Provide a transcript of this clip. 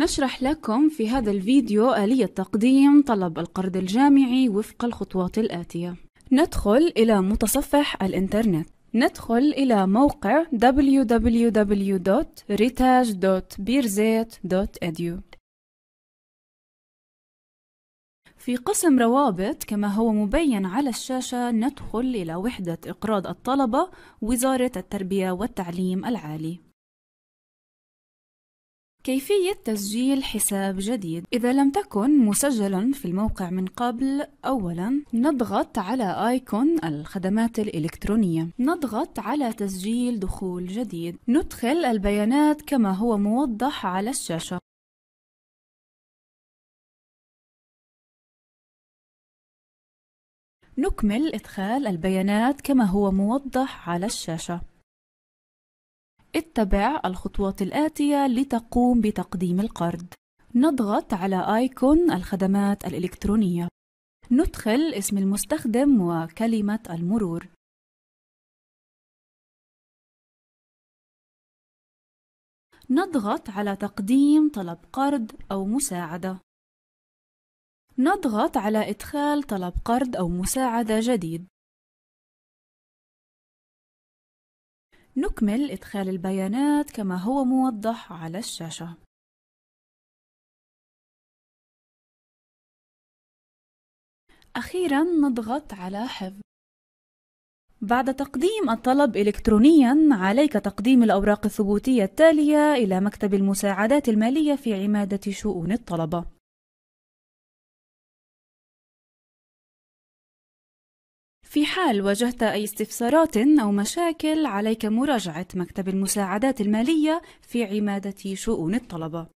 نشرح لكم في هذا الفيديو آلية تقديم طلب القرض الجامعي وفق الخطوات الآتية ندخل إلى متصفح الإنترنت ندخل إلى موقع www.ritaj.birzeit.edu في قسم روابط كما هو مبين على الشاشة ندخل إلى وحدة إقراض الطلبة وزارة التربية والتعليم العالي كيفية تسجيل حساب جديد إذا لم تكن مسجلا في الموقع من قبل أولا نضغط على آيكون الخدمات الإلكترونية نضغط على تسجيل دخول جديد ندخل البيانات كما هو موضح على الشاشة نكمل إدخال البيانات كما هو موضح على الشاشة اتبع الخطوات الآتية لتقوم بتقديم القرض نضغط على آيكون الخدمات الإلكترونية ندخل اسم المستخدم وكلمة المرور نضغط على تقديم طلب قرض أو مساعدة نضغط على إدخال طلب قرض أو مساعدة جديد نكمل إدخال البيانات كما هو موضح على الشاشة أخيرا نضغط على حفظ بعد تقديم الطلب إلكترونيا عليك تقديم الأوراق الثبوتية التالية إلى مكتب المساعدات المالية في عمادة شؤون الطلبة في حال واجهت أي استفسارات أو مشاكل عليك مراجعة مكتب المساعدات المالية في عمادة شؤون الطلبة